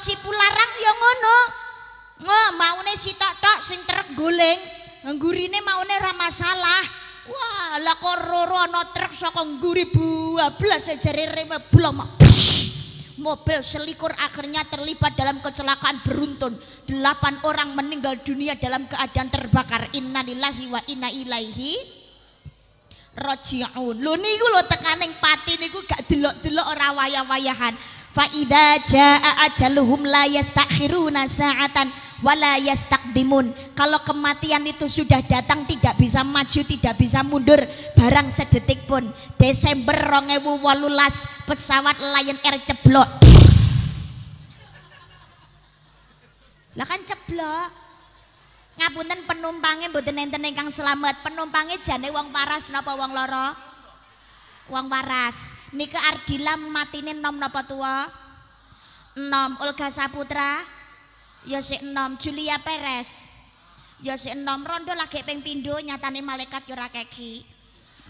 Cipularang ya ngono. Nge, maune si tok sing truk guling, nggurine maune ra masalah. Wah, lah kok roro ana truk saka ngguri 12 e jare rewe blom. Mobil selikur akhirnya terlibat dalam kecelakaan beruntun. Delapan orang meninggal dunia dalam keadaan terbakar. Innalillahi wa inna ilaihi rajiun. Lho niku lho tekaning pati niku gak delok-delok ora wayah-wayahan. Faida jaa ajaluhum la yastakhiruna sa'atan wala yastakdimun kalau kematian itu sudah datang tidak bisa maju tidak bisa mundur barang sedetik pun Desember rongewu walulas pesawat Lion Air ceblok lah kan ceblok ngapunten penumpangnya mboten enten ingkang selamat penumpangnya jane wong paras napa wong lorok wong waras nike Ardila matine nom napa tua nom Olga Saputra ya si nom Julia Perez ya si nom Rondo lagi pengpindu nyatani nyatane malaikat yo keki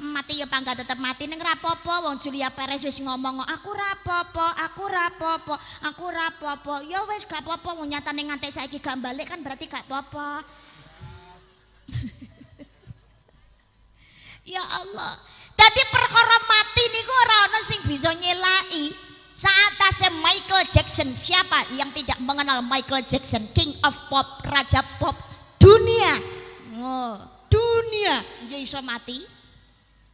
mati ya pangga tetep mati neng rapopo wong Julia Perez wis ngomong aku rapopo aku rapopo aku rapopo ya wis gak popo wong nyatane nganti saiki gak balik kan berarti gak popo ya Allah jadi perkara mati niku ora ana sing bisa nyelai. Saatase Michael Jackson siapa yang tidak mengenal Michael Jackson King of Pop Raja Pop dunia oh, dunia ya iso mati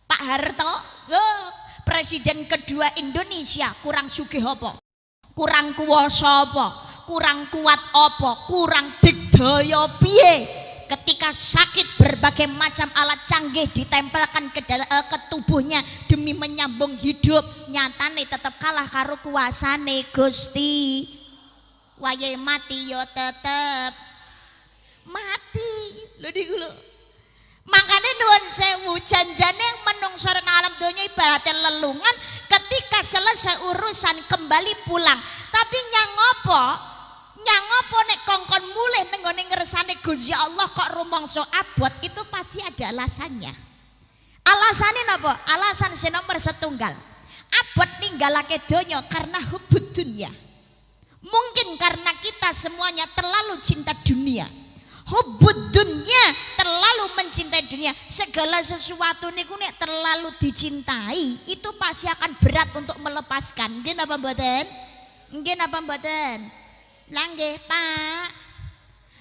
Pak Harto oh, presiden kedua Indonesia kurang sugih apa kurang kuwasa apa kurang kuat apa kurang digdaya piye ketika sakit berbagai macam alat canggih ditempelkan ke, eh, ke tubuhnya demi menyambung hidup nyatane tetap kalah karo kuasane Gusti wayahe mati yo ya tetep mati lo di lho makanya nuan sewu janjane menungso alam dunia ibaratnya lelungan ketika selesai urusan kembali pulang tapi nyangopo ngopo Nyangapa nek kongkon mulih nenggone ngersane Gusti Allah kok rumangsa abot itu pasti ada alasannya. Alasannya napa? Alasan sing nomor setunggal. Abot ninggalake donya karena hubud dunia. Mungkin karena kita semuanya terlalu cinta dunia. Hubud dunia terlalu mencintai dunia. Segala sesuatu niku nek terlalu dicintai, itu pasti akan berat untuk melepaskan. Nggih napa mboten? Nggih napa mboten? Langgeh pak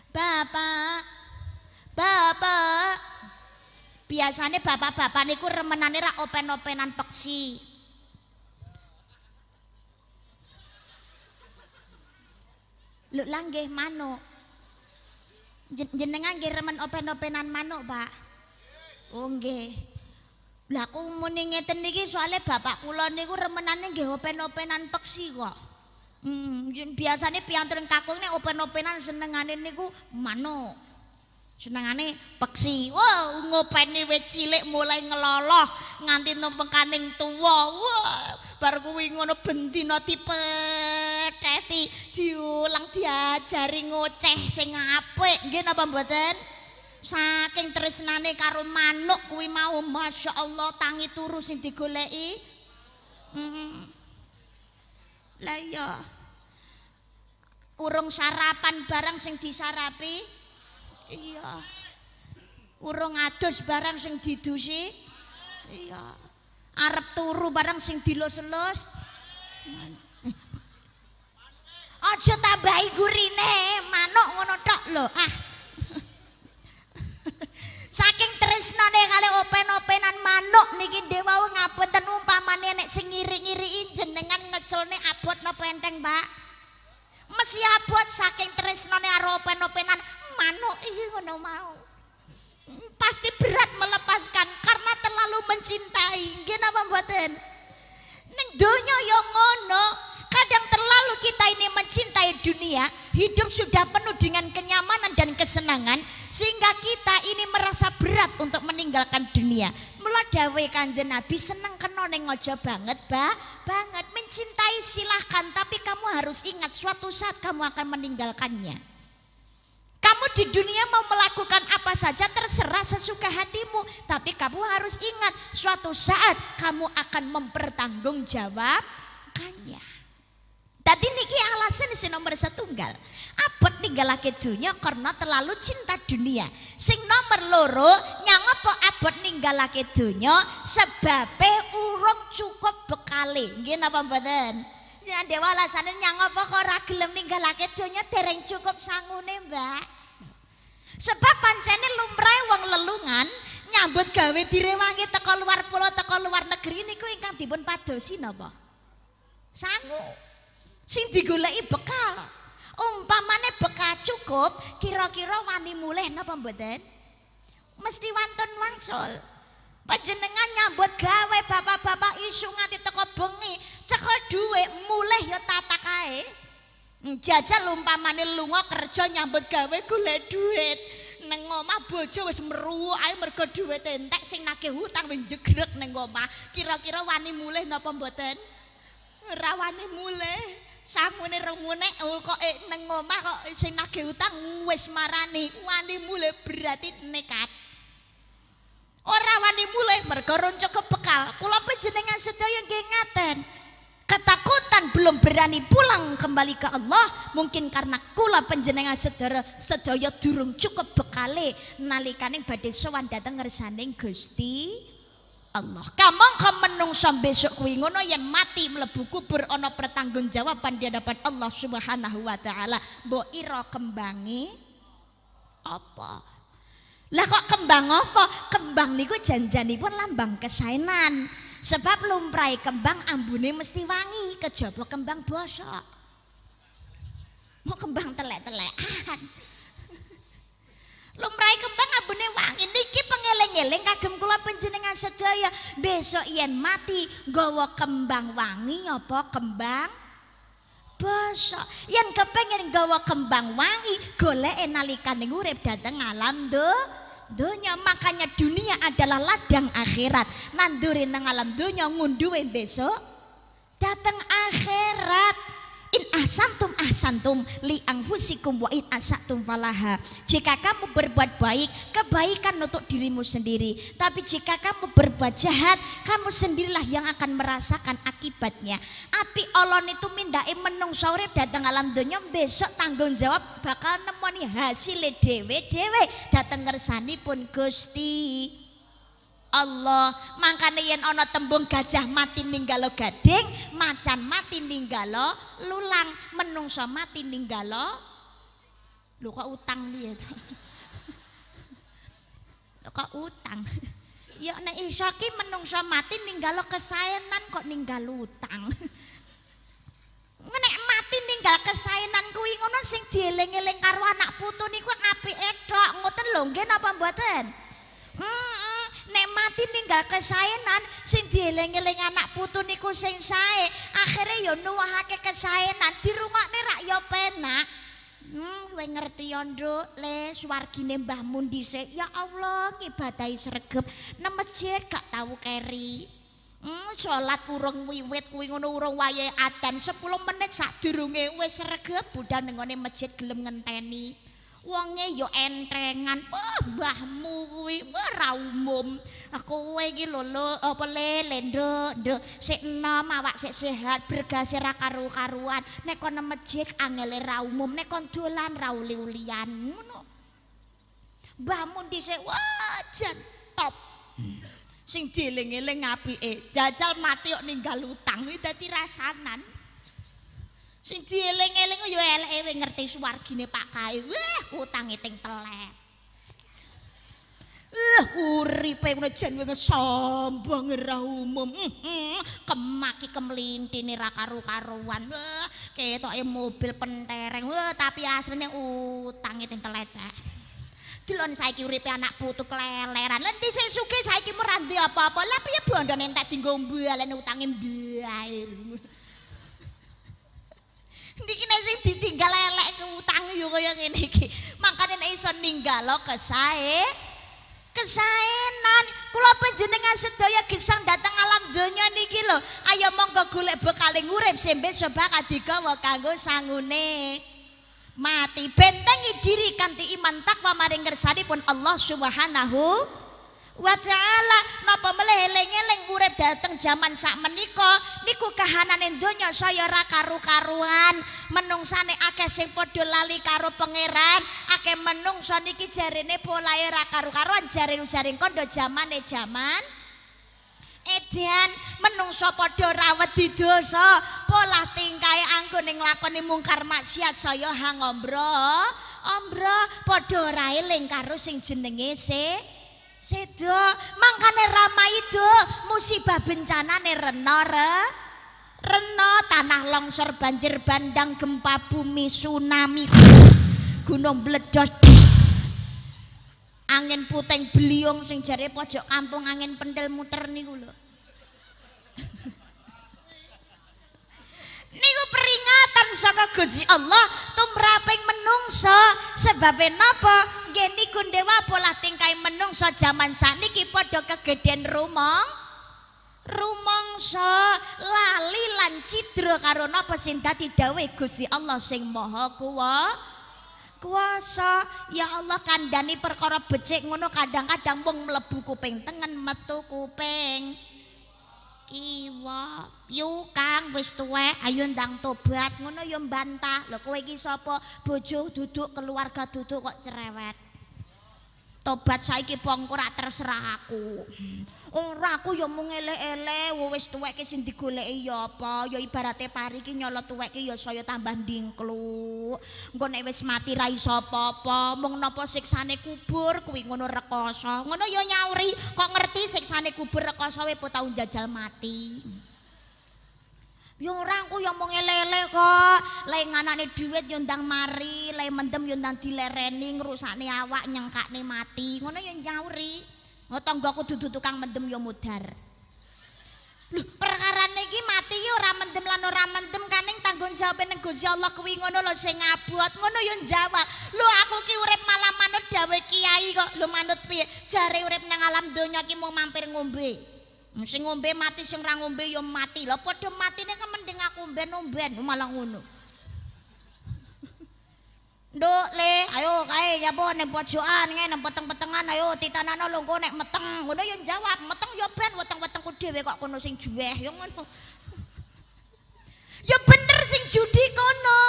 Bapak Bapak Biasanya bapak-bapak ini ku remenannya open-openan peksi Lu langgeh manuk Jenengan nggih remen open-openan manuk, Pak. Oh nggih. Lah aku muni ngeten niki soalnya bapak kula niku remenane nggih open-openan peksi kok. Hmm, biasanya pianteng kakung ini open-openan senengane niku manuk. Senengane peksi. Wah, wow, ngopeni wis cilik mulai ngeloloh nganti numpeng kaning tuwa. Wah, wow, bar kuwi ngono bendina dipetheti diulang diajari ngoceh sing apik. Nggih napa mboten? Saking tresnane karo manuk kuwi mau Masya Allah tangi turu sing digoleki. Hmm. Lah iya. urung sarapan barang sing disarapi iya urung adus barang sing didusi iya arep turu barang sing dilus-lus aja tambahi gurine manuk ngono tok lho ah saking tresna deh kali open openan manuk niki dewa ngapun ten umpamane nek sing ngiri-ngiriin jenengan ngecul nih abot no penteng pak mesti abot saking tresnane aropen penopenan, manuk iki ngono mau. Pasti berat melepaskan karena terlalu mencintai. Nggih napa mboten? Ning donya ya ngono. Kadang terlalu kita ini mencintai dunia, hidup sudah penuh dengan kenyamanan dan kesenangan sehingga kita ini merasa berat untuk meninggalkan dunia. Mulai dawe Kanjeng Nabi seneng kan Neng aja banget, Ba. Banget mencintai silahkan, tapi kamu harus ingat suatu saat kamu akan meninggalkannya. Kamu di dunia mau melakukan apa saja terserah sesuka hatimu, tapi kamu harus ingat suatu saat kamu akan mempertanggungjawabkannya. Tadi niki alasan si nomor satu setunggal abot ninggalake dunia karena terlalu cinta dunia sing nomor loro apa abot ninggalake dunia sebab urung cukup bekali nggih napa mboten Jangan dewa alasane apa kok ora gelem ninggalake dunia dereng cukup sangune mbak sebab pancene lumrahe wong lelungan nyambut gawe direwangi teko luar pulau teko luar negeri niku ingkang dipun padosi napa sangu sing digulai bekal umpamane beka cukup kira-kira wani mulih napa mboten mesti wonten wangsul panjenengan nyambut gawe bapak-bapak isu nganti teko bengi cekel duwe mulih ya tata kae jajal umpamane lunga kerja nyambut gawe golek duit neng omah bojo wis meru, ae mergo duwit entek sing nake hutang wis jegrek neng omah kira-kira wani mulih napa mboten rawane mule sangune rengune oh, kok e, neng omah kok sing nagih utang wis marani wani mule berarti nekat ora oh, wani mule mergo runcuk kebekal kula panjenengan sedaya nggih ngaten ketakutan belum berani pulang kembali ke Allah mungkin karena kula panjenengan sedaya sedaya durung cukup bekale nalikane badhe sowan dateng ngersaning Gusti Allah. Kamong kau menungso besok kuwi ngono yang mati mlebu kubur ana pertanggungjawaban di hadapan Allah Subhanahu wa taala. Mbok ira kembangi apa? Lah kok kembang apa? Kembang niku janjanipun lambang kesaenan. Sebab lumrahe kembang ambune mesti wangi, kejaba kembang bosok. Mau kembang telek-telekan. Lumrahe kembang abune wangi niki pengeleng-eleng kagem kula panjenengan sedaya besok yen mati gawa kembang wangi apa kembang bosok yen kepengen gawa kembang wangi golek enalikan ning urip dateng alam dunya dunia makanya dunia adalah ladang akhirat nandurin nang alam dunia ngunduwe besok datang akhirat In asantum asantum li fusikum wa in asatum falaha. Jika kamu berbuat baik, kebaikan untuk dirimu sendiri. Tapi jika kamu berbuat jahat, kamu sendirilah yang akan merasakan akibatnya. Api olon itu mindai menung sore datang alam dunia besok tanggung jawab bakal nemoni hasil dewe dewe datang ngersani pun gusti. Allah makanya yang ada tembung gajah mati ninggalo gading macan mati ninggalo lulang menungso mati ninggalo lu kok utang dia lu kok utang ya nek iso ki menungso mati ninggalo kesayanan kok ninggal utang nek mati ninggal kesayanan kuwi ngono sing dieling-eling karo anak putu niku apike tok ngoten lho nggih apa mboten Nek mati ninggal kesayanan, sing dieleng-eleng anak putu niku sing sae, akhirnya yo nuwahake kesayanan di rumah nih rak yo penak. Hmm, gue ngerti yondo, le suwargi nembah mundi se, ya Allah ngibadai sergep, nemecek gak tau keri. Hmm, sholat urung wiwit kuwi ngono urung waya adan 10 menit sak durunge wis regep budan nengone masjid gelem ngenteni wonge yo entrengan mbahmu kuwi ora umum kowe iki lho lho apa lele nduk nduk sik enom awak sik sehat bergasi ra karu-karuan nek kon mejik angele ra umum nek kon dolan ra uli-ulian ngono mbahmu dhisik wajan top hmm. sing dieling-eling apike jajal mati kok ninggal utang kuwi dadi rasanan sing dieling-eling yo eleke ngerti suwargine Pak Kae. weh utange teng telet. Eh, uripe ngene jan wis sombong ra umum. Mhm, kemaki kemlintine ra karu-karuan. Wah, ketoke mobil pentereng. weh tapi asline utange teng telet, Cak. Dilon saiki uripe anak putu kleleran. Lha ndi sing sugih saiki merandi apa-apa? Lah piye bondone entek dienggo mbalen utange mbiyae. Niki nek sing ditinggal elek utang yo kaya ngene iki. Makane nek iso ninggal kesae kesaenan. Kula panjenengan sedaya gesang datang alam donya niki lho. Ayo monggo golek bekal urip sing besok bakal digawa kanggo sangune. Mati bentengi diri kanthi iman takwa maring kersanipun Allah Subhanahu wa wa ta'ala napa meleh eling-eling urip dateng jaman sak menika niku kahanane donya saya ora karu-karuan menungsane akeh sing padha lali karo pangeran akeh menungsa niki jarene polahe ora karu-karuan jaring-jaring kondo jamane jaman edian menungsa padha ora wedi dosa pola tingkae anggone nglakoni mungkar maksiat saya hangombro ombro padha ora eling karo sing jenenge se si. Sedok, mangkane ramai do, musibah bencana nih renore, reno tanah longsor banjir bandang gempa bumi tsunami gunung bledos angin puting beliung sing jare pojok kampung angin pendel muter niku lho niku peringatan saka Gusti Allah tumraping menungsa sebab napa nggih niku dewa pola tingkai menungsa jaman sakniki padha kegeden rumong rumangsa lali lan cidra karo napa sing dadi Gusti Allah sing maha kuwa kuasa ya Allah kandani perkara becik ngono kadang-kadang mung mlebu kuping tengen metu kuping Iwa yu kang wis tuwek ayo ndang tobat ngono yo mbantah lho kowe iki sapa bojo duduk keluarga duduk kok cerewet tobat saiki pongko ra terserah aku. Ora aku ya mung eleh-eleh wis tuweke sing digoleki ya apa ya ibarate pari iki nyolot tuweke ya saya tambah ndingkluk. Engko nek wis mati ra iso apa-apa, mung napa siksane kubur kuwi ngono rekoso. Ngono ya nyauri kok ngerti siksane kubur rekoso wepo taun jajal mati. Ya orang ku yang mau ngelele kok Lai nganaknya duit ndang mari Lai mendem yang dilereni Ngerusaknya awak nyengkaknya mati Ngono yang nyauri Ngotong gak tukang mendem yang mudar Loh perkara ini mati ya orang mendem lan orang mendem Kan yang tanggung jawabnya negosi Allah kuwi ngono lo sing ngabuat Ngono yang jawab Loh aku ki urip malam manut dawe kiai kok Loh manut pi Jare urip nang alam donya ki mau mampir ngombe Hmm, sing ngombe mati sing ra ngombe ya mati lho padha matine kan mending aku ben umben malah ngono Nduk le ayo kae ya bon nek pojokan ngene peteng-petengan ayo titanana lungko nek meteng ngono yo jawab meteng yo ben weteng-wetengku dhewe kok kono sing juweh yo ngono ya bener sing judi kono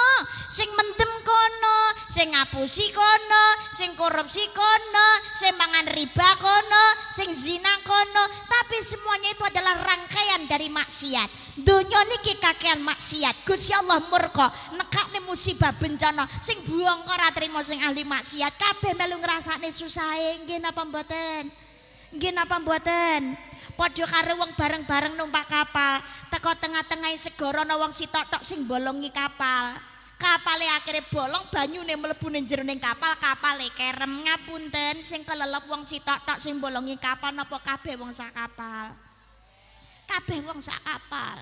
sing mendem kono sing ngapusi kono sing korupsi kono sing mangan riba kono sing zina kono tapi semuanya itu adalah rangkaian dari maksiat dunia niki kakean maksiat Gusti Allah murka nekak nih musibah bencana sing buang ora terima sing ahli maksiat kabeh melu ngrasakne susah nggih napa mboten nggih napa mboten padha karo wong bareng-bareng numpak kapal teko tengah-tengah segara ana wong tok sing bolongi kapal kapale akhirnya bolong banyune mlebu ning jero kapal kapale kerem ngapunten sing kelelep wong tok sing bolongi kapal napa kabeh wong sak kapal kabeh wong sak wong sak kapal.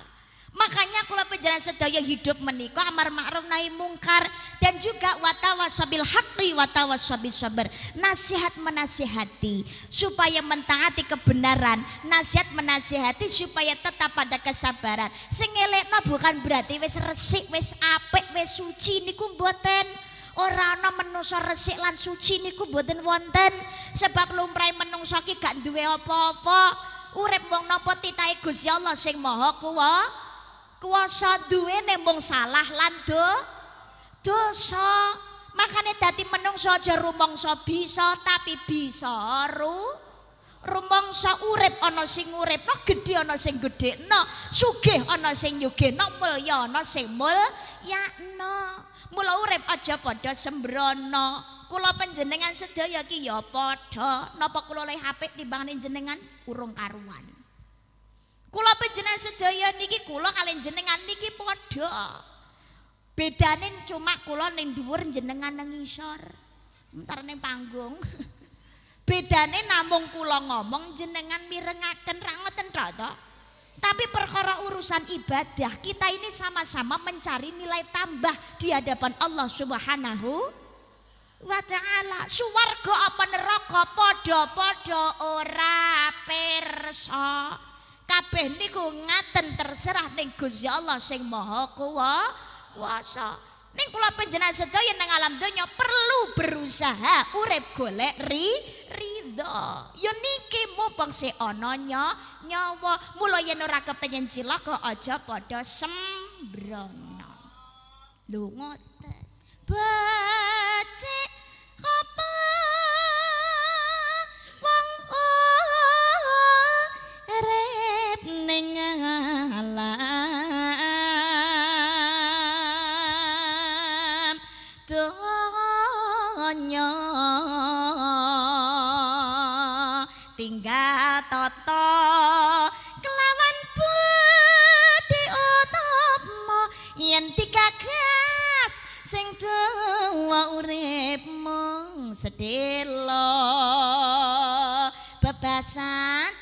Makanya kula pejalan sedaya hidup menikah amar ma'ruf nahi mungkar dan juga watawasabil haqqi watawasabil sabar. Nasihat menasihati supaya mentaati kebenaran, nasihat menasihati supaya tetap pada kesabaran. Sing ngelekno bukan berarti wis resik, wis apik, wis suci niku mboten. Ora ana menungsa resik lan suci niku mboten wonten. Sebab lumrahe menungsa ki gak duwe apa-apa. Urip wong napa titahe Gusti Allah sing Maha Kuwasa. kuasa duwe nembong salah lan do dosa makanya dati menungso aja rumong bisa tapi bisa ru rumong so urep ono sing urep noh gede ono sing gede noh sugih ono sing yuge noh mulia ono sing mul ya no mula urep aja pada sembrono kula penjenengan sedaya ya podo napa kula leh hape dibangin jenengan urung karuan Kula panjenengan sedaya niki kula kalian jenengan niki podo. Bedane cuma kula neng dhuwur jenengan neng ngisor. Entar ning panggung. Bedane namung kula ngomong jenengan mirengaken ra ngoten to. Tapi perkara urusan ibadah kita ini sama-sama mencari nilai tambah di hadapan Allah Subhanahu wa taala. Suwarga apa neraka padha-padha ora perso. kabeh niku ngaten terserah ning Gusti Allah sing Maha kuwa Kuwasa. Ning kula panjenengan sedaya ning alam donya perlu berusaha urip golek ri ridho. Yo niki mumpung sik ana nyawa, mula yen ora kepengin cilaka aja padha sembrono. Lho te Becik apa sedelo bebasan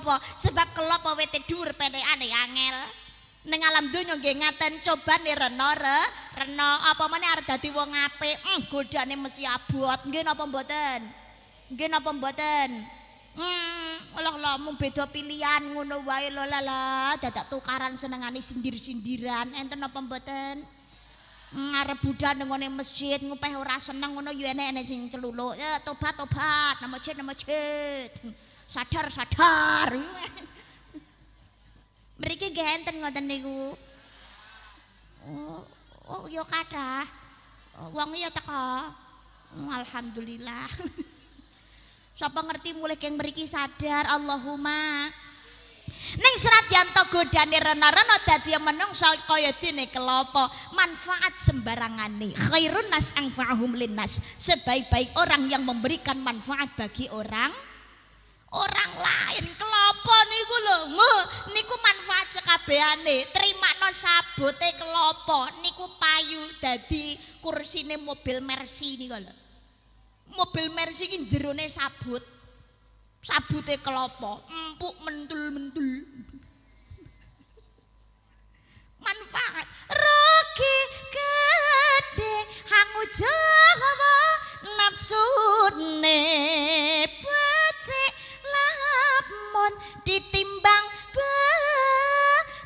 apa? Sebab kelopo wete dur pene ane angel. Neng alam dunia nggih ngaten coba nih reno apa mana arep dadi wong apik? Hmm, godane mesti abot. Nggih napa mboten? Nggih napa mboten? Hmm, Allah mung beda pilihan ngono wae lho dadak tukaran senengane sindir-sindiran. Enten napa mboten? ngarep hmm, buddha nengone masjid ngupeh ora seneng ngono yu enek enek sing celulu ya tobat tobat nama cid nama cid sadar sadar mereka nggih ngoten niku oh, oh yo ya kata wong ya teko oh, alhamdulillah siapa ngerti mulai keng mereka sadar Allahumma Ning rana godane rena-rena menung so kaya dene kelopo, manfaat sembarangan nih Khairun nas anfa'uhum linnas. Sebaik-baik orang yang memberikan manfaat bagi orang orang lain kelopo niku lho niku manfaat sekabehane trimakno sabote kelopo niku payu dadi kursine mobil mercy niku lho mobil mercy iki jerone sabut sabute kelopo empuk mentul-mentul manfaat rugi gede hang ujawa nafsune becik ditimbang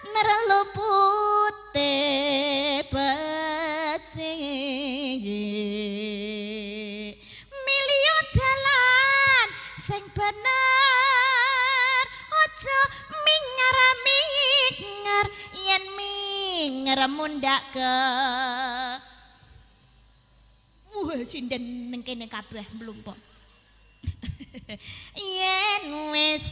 bener lo putih beci milio dalan sing bener ojo mingar mingar yen mingar mundak ke wah sinden nengkene kabeh belum pok yeah yen wis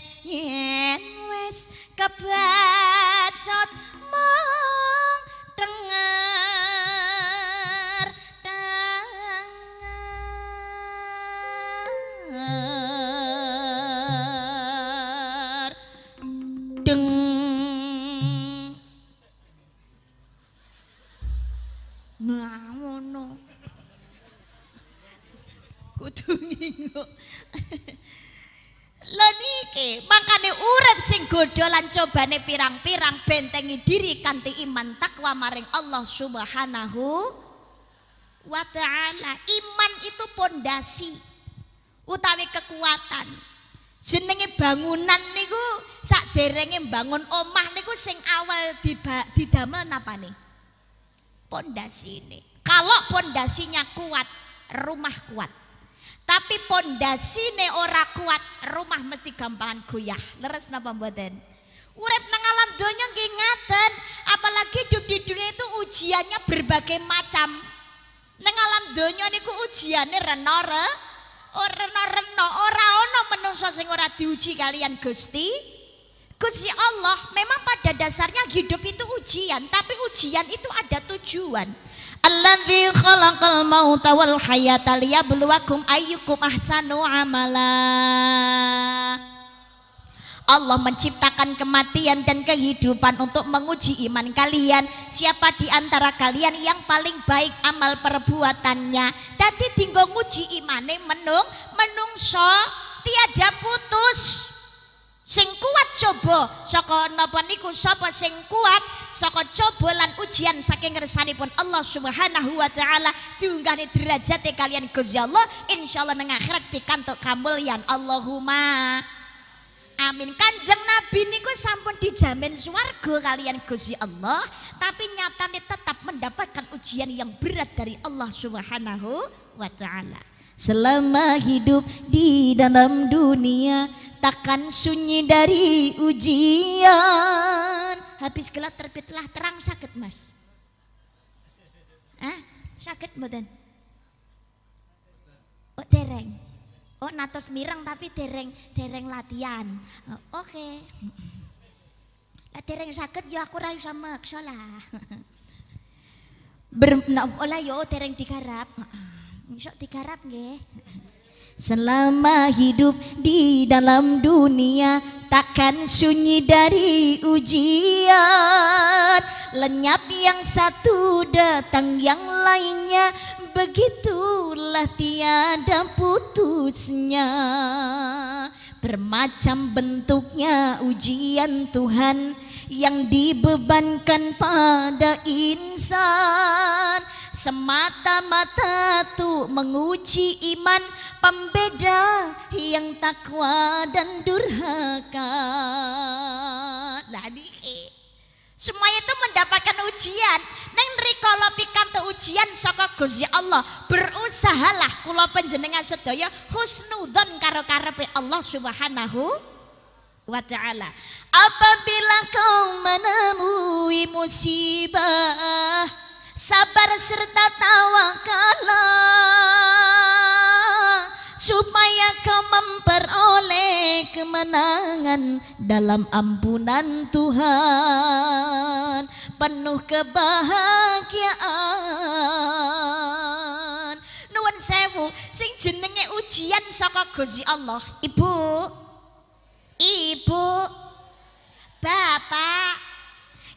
wis kebacot mong dengar dengar deng ngamono kudu ngingo lo niki makane urip sing godho lan cobane pirang-pirang bentengi diri kanthi iman takwa maring Allah Subhanahu wa taala iman itu pondasi utawi kekuatan jenenge bangunan niku sak derenge bangun omah niku sing awal didamel napa nih pondasi ini kalau pondasinya kuat rumah kuat Tapi pondasine ora kuat, rumah mesti gampangan goyah. Leres napa mboten? Urip nang alam donya nggih ngaten, apalagi hidup di dunia itu ujiannya berbagai macam. Nang alam donya niku ujiane renore, oh, renore, reno ora ana menungso sing ora diuji kalian Gusti. Gusti Allah memang pada dasarnya hidup itu ujian, tapi ujian itu ada tujuan. Alladzi khalaqal mauta wal hayata liyabluwakum ayyukum ahsanu amala. Allah menciptakan kematian dan kehidupan untuk menguji iman kalian. Siapa di antara kalian yang paling baik amal perbuatannya? Tadi tinggal nguji imane menung menungso tiada putus. Sing kuat coba saka napa niku sapa sing kuat saka coba lan ujian saking ngersanipun Allah Subhanahu wa taala diunggahne derajate kalian Gusti Allah insyaallah nang akhirat pikantuk kamulyan Allahumma Amin. Kanjeng Nabi niku sampun dijamin swarga kalian Gusti Allah, tapi nyatane tetap mendapatkan ujian yang berat dari Allah Subhanahu wa taala. Selama hidup di dalam dunia takkan sunyi dari ujian habis gelap terbitlah terang sakit mas ah sakit mboten oh dereng oh natos mirang tapi dereng dereng latihan oh, oke okay. dereng sakit ya aku rayu sama kesola lah ber nah, olah yo ya, dereng digarap. sok digarap nggih. Selama hidup di dalam dunia takkan sunyi dari ujian Lenyap yang satu datang yang lainnya Begitulah tiada putusnya Bermacam bentuknya ujian Tuhan Yang dibebankan pada insan Semata-mata tuh menguji iman pembeda yang takwa dan durhaka. Lah e. Semua itu mendapatkan ujian. Neng rikala pikanto ujian saka gusi Allah, berusahalah kulo penjenengan sedaya husnudon karo karepe Allah Subhanahu wa apabila kau menemui musibah sabar serta tawakalah supaya kau memperoleh kemenangan dalam ampunan Tuhan penuh kebahagiaan nuwun sewu sing jenenge ujian saka Gusti Allah Ibu Ibu Bapak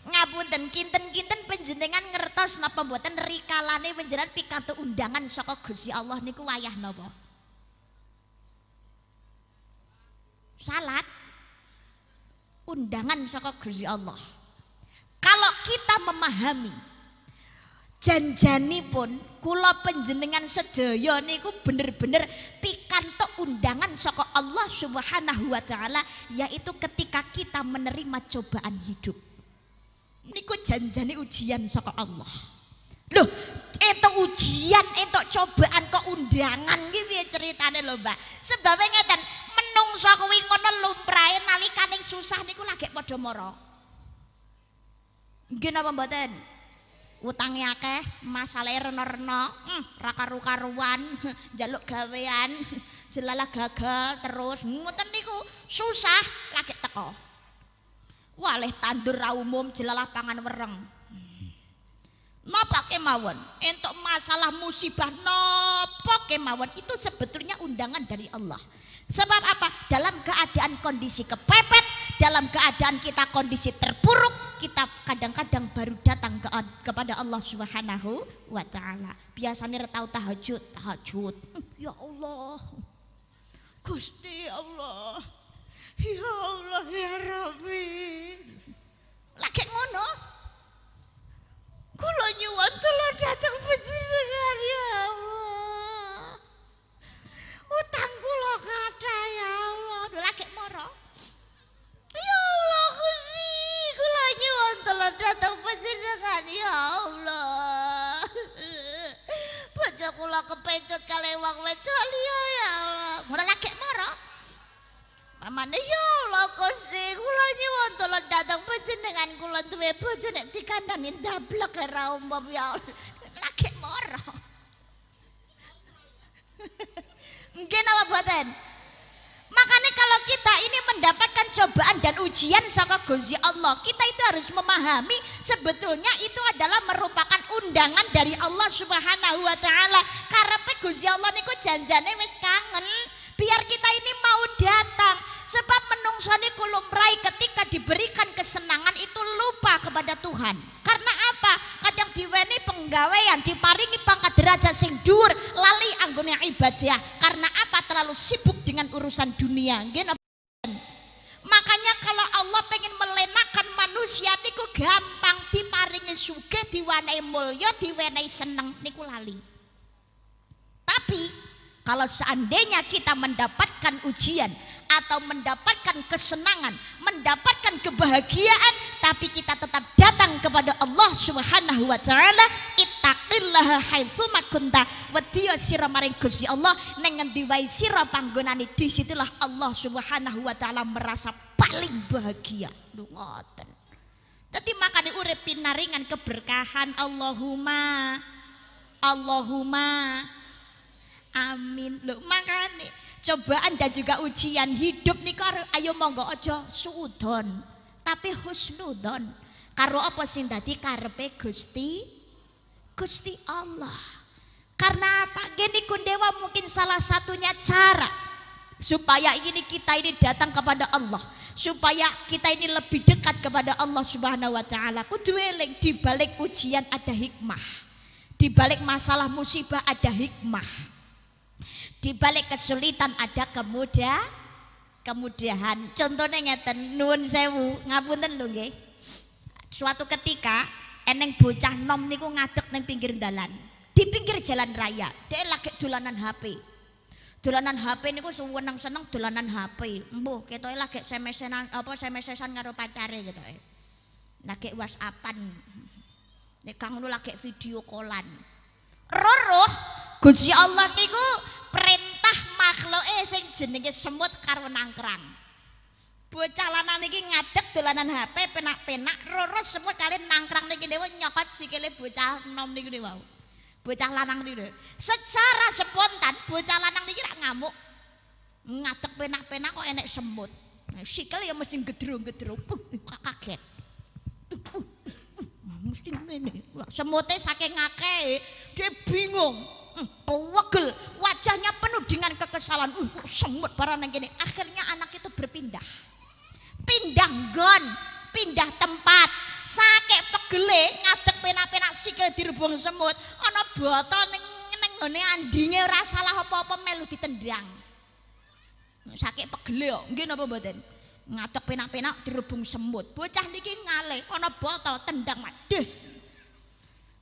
ngapunten kinten-kinten penjenengan ngertos napa mboten rikalane panjenengan pikantuk undangan saka Gusti Allah niku wayah napa salat undangan saka Gusti Allah. Kalau kita memahami janjani pun kula penjenengan sedaya niku bener-bener pikantuk undangan saka Allah Subhanahu wa taala yaitu ketika kita menerima cobaan hidup. Niku janjani ujian saka Allah. Loh, itu ujian, itu cobaan kok undangan iki piye ceritane lho, Mbak? Sebab e ngeten, menungsa kuwi ngono lumrahe nalika ning susah niku lagi padha mara. Nggih napa mboten? utangnya akeh, masalahe rena-rena, hmm, ra karu-karuan, njaluk gawean, jelalah gagal terus, ngoten niku susah lagi teko. Waleh tandur ra umum, jelalah pangan wereng. Napa kemawon? Entok masalah musibah napa kemawon? Itu sebetulnya undangan dari Allah. Sebab apa? Dalam keadaan kondisi kepepet, dalam keadaan kita kondisi terpuruk, kita kadang-kadang baru datang ke, kepada Allah Subhanahu wa taala. Biasanya retau tahajud, tahajud. Hmm, ya Allah. Gusti Allah. Ya Allah ya Rabbi. Lagi ngono, Kula nyuwun tulung dhateng panjenengan ya Allah. Utang kula kathah ya Allah, lha gek moro. Ya Allah Gusti, kula nyuwun tulung dhateng panjenengan ya Allah. Bocah kula kepencet kali wong wedok ya Allah. Ora lagi moro. Amane yo iya, lho Gusti, kula nyuwun datang dhateng panjenengan kula duwe bojo nek dikandani ndablek ora umum ya. Lagi moro. Mungkin apa buatan? Makanya kalau kita ini mendapatkan cobaan dan ujian saka Gusti Allah, kita itu harus memahami sebetulnya itu adalah merupakan undangan dari Allah Subhanahu wa taala. Karepe Gusti Allah niku janjane wis kangen biar kita ini mau datang Sebab menungso niku lumrahe ketika diberikan kesenangan itu lupa kepada Tuhan. Karena apa? Kadang diweni penggawean, diparingi pangkat derajat sing dhuwur, lali anggone ibadah. Karena apa? Terlalu sibuk dengan urusan dunia. Makanya kalau Allah pengen melenakan manusia niku gampang diparingi sugih, diwenehi mulya, diwenehi seneng niku lali. Tapi kalau seandainya kita mendapatkan ujian, atau mendapatkan kesenangan, mendapatkan kebahagiaan, tapi kita tetap datang kepada Allah Subhanahu wa taala, ittaqillaha haitsuma kunta. Wedya sira maring Gusti Allah ning ngendi wae sira panggonane disitulah Allah Subhanahu wa taala merasa paling bahagia. Lho ngoten. Dadi makane urip pinaringan keberkahan Allahumma Allahumma Amin. Loh, makanya cobaan dan juga ujian hidup nih karo ayo monggo aja suudon tapi husnudon karo apa sing dadi karpe Gusti Gusti Allah karena apa gini kundewa mungkin salah satunya cara supaya ini kita ini datang kepada Allah supaya kita ini lebih dekat kepada Allah Subhanahu wa taala kudu eling di balik ujian ada hikmah di balik masalah musibah ada hikmah Di balik kesulitan ada kemudahan. Contohnya ngeten, nuwun sewu, ngapunten lho nggih. Suatu ketika eneng bocah nom niku ngadeg ning pinggir dalan. Di pinggir jalan raya, dia lagi dolanan HP. Dolanan HP niku suweneng seneng dolanan HP. Mbuh, ketoke lagi semesenan apa semesesan karo pacare gitu ketoke. Lagi WhatsAppan. Nek kang lagi video kolan. Roroh, Gusti Allah niku perintah makhluk sing jenenge semut karo nangkrang. Bocah lanang niki ngadeg dolanan HP penak-penak roro semut kali nangkrang niki dewe nyokot sikile bocah nom niku dewe. Bocah lanang niku secara spontan bocah lanang niki rak ngamuk. Ngadeg penak-penak kok enek semut. Nah, sikil ya mesti gedrung-gedrung. Uh, uh, kaget. Uh, uh, uh, uh, mesti ngene. Semute saking akeh dia bingung. pewegel, wajahnya penuh dengan kekesalan. Uh, semut barang yang gini. Akhirnya anak itu berpindah. Pindah gon, pindah tempat. Sakit pegele ngadek pena-pena sikil dirubung semut. Ono botol neng neng neng andinge ora salah apa-apa melu tendang. Sakit pegele kok, nggih napa mboten? Ngadek pena-pena dirubung semut. Bocah niki ngale, ono botol tendang madus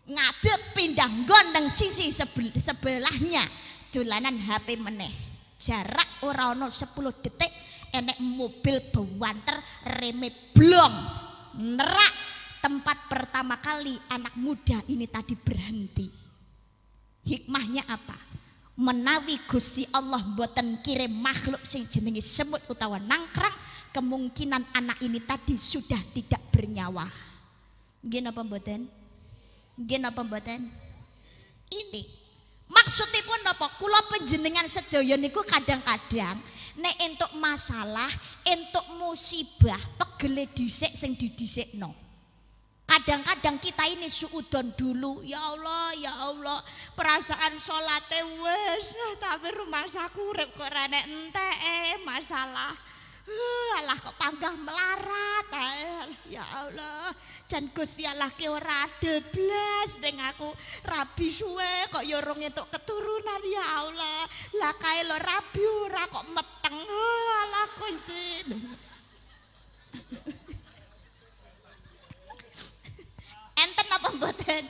ngadeg pindah gondeng sisi sebelahnya dolanan HP meneh jarak orang 10 detik enek mobil bewanter reme blong nerak tempat pertama kali anak muda ini tadi berhenti hikmahnya apa menawi Gusti Allah buatan kirim makhluk sing jenengi semut utawa nangkrang kemungkinan anak ini tadi sudah tidak bernyawa gini apa Gini apa mboten? Ini maksudipun napa kula panjenengan sedaya niku kadang-kadang nek entuk masalah, entuk musibah, pegele dhisik sing didhisikno. Kadang-kadang kita ini suudon dulu, ya Allah, ya Allah, perasaan sholatnya wes, tapi rumah saya kurep kok rane ente, eh, masalah. Eh, alah kok panggah melarat. Eh. ya Allah. Jan Gusti Allah ki ora adil aku. Rabi suwe kok yorong ya itu keturunan ya Allah. Lah kae lo rabi ora kok meteng. Eh, alah Gusti. Enten apa mboten?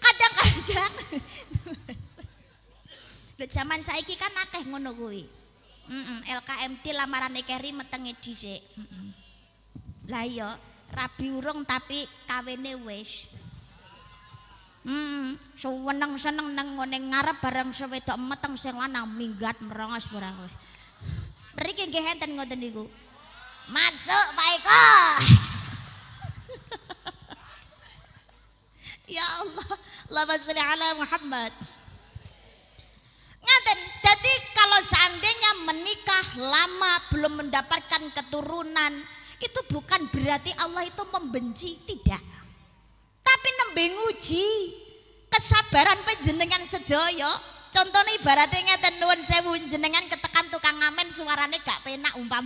Kadang-kadang Lho zaman saiki kan nakeh ngono kuwi. mm -mm, LKMD lamaran ekeri metengi dijek mm -mm. lah iya rabi urung tapi kawene wis Hmm, so weneng seneng neng ngoneng ngarep bareng sewedok meteng sing lanang minggat merongos barang kowe. Mriki nggih enten ngoten niku. Masuk Pak Eko. ya Allah, Allahumma sholli ala Muhammad. Ngaten, Jadi kalau seandainya menikah lama belum mendapatkan keturunan, itu bukan berarti Allah itu membenci, tidak. Tapi nembing uji kesabaran penjenengan sedoyo. Contohnya ibaratnya ngeten nuwun sewu jenengan ketekan tukang ngamen suarane gak penak umpama